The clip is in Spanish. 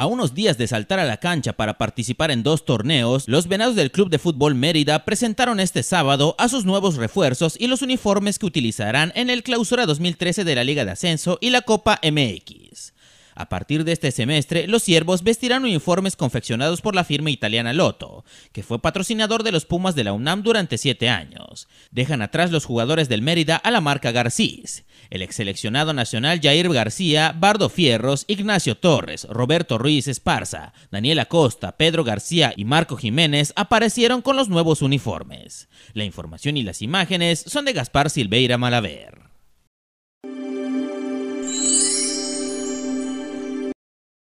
A unos días de saltar a la cancha para participar en dos torneos, los Venados del Club de Fútbol Mérida presentaron este sábado a sus nuevos refuerzos y los uniformes que utilizarán en el Clausura 2013 de la Liga de Ascenso y la Copa MX. A partir de este semestre, los siervos vestirán uniformes confeccionados por la firma italiana Lotto, que fue patrocinador de los Pumas de la UNAM durante siete años. Dejan atrás los jugadores del Mérida a la marca Garcís. El ex seleccionado nacional Jair García, Bardo Fierros, Ignacio Torres, Roberto Ruiz Esparza, Daniel Acosta, Pedro García y Marco Jiménez aparecieron con los nuevos uniformes. La información y las imágenes son de Gaspar Silveira Malaver.